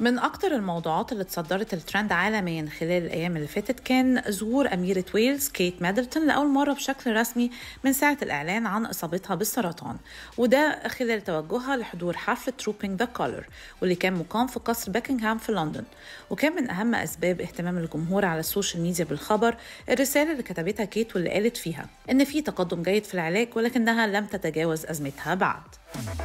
من أكتر الموضوعات اللي تصدرت الترند عالميا خلال الأيام اللي فاتت كان ظهور أميرة ويلز كيت مادلتون لأول مرة بشكل رسمي من ساعة الإعلان عن إصابتها بالسرطان وده خلال توجهها لحضور حفل تروبينج ذا كولر واللي كان مقام في قصر باكنجهام في لندن وكان من أهم أسباب اهتمام الجمهور على السوشيال ميديا بالخبر الرسالة اللي كتبتها كيت واللي قالت فيها إن في تقدم جيد في العلاج ولكنها لم تتجاوز أزمتها بعد